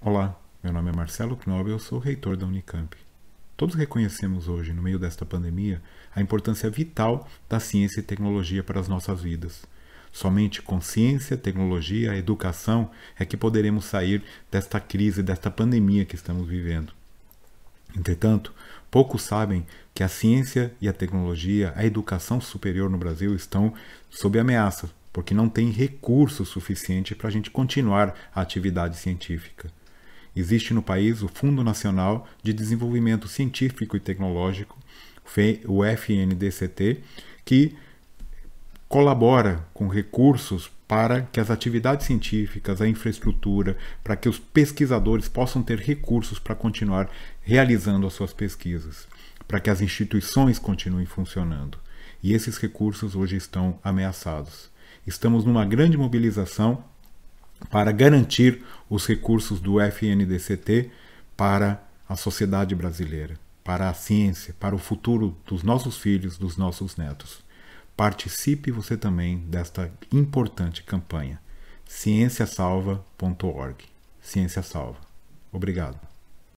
Olá, meu nome é Marcelo Knobel, eu sou reitor da Unicamp. Todos reconhecemos hoje, no meio desta pandemia, a importância vital da ciência e tecnologia para as nossas vidas. Somente com ciência, tecnologia, educação é que poderemos sair desta crise, desta pandemia que estamos vivendo. Entretanto, poucos sabem que a ciência e a tecnologia, a educação superior no Brasil estão sob ameaça, porque não tem recurso suficiente para a gente continuar a atividade científica existe no país o Fundo Nacional de Desenvolvimento Científico e Tecnológico, o FNDCT, que colabora com recursos para que as atividades científicas, a infraestrutura, para que os pesquisadores possam ter recursos para continuar realizando as suas pesquisas, para que as instituições continuem funcionando. E esses recursos hoje estão ameaçados. Estamos numa grande mobilização para garantir os recursos do FNDCT para a sociedade brasileira, para a ciência, para o futuro dos nossos filhos, dos nossos netos. Participe você também desta importante campanha. Cienciasalva.org. Ciência Salva. Obrigado.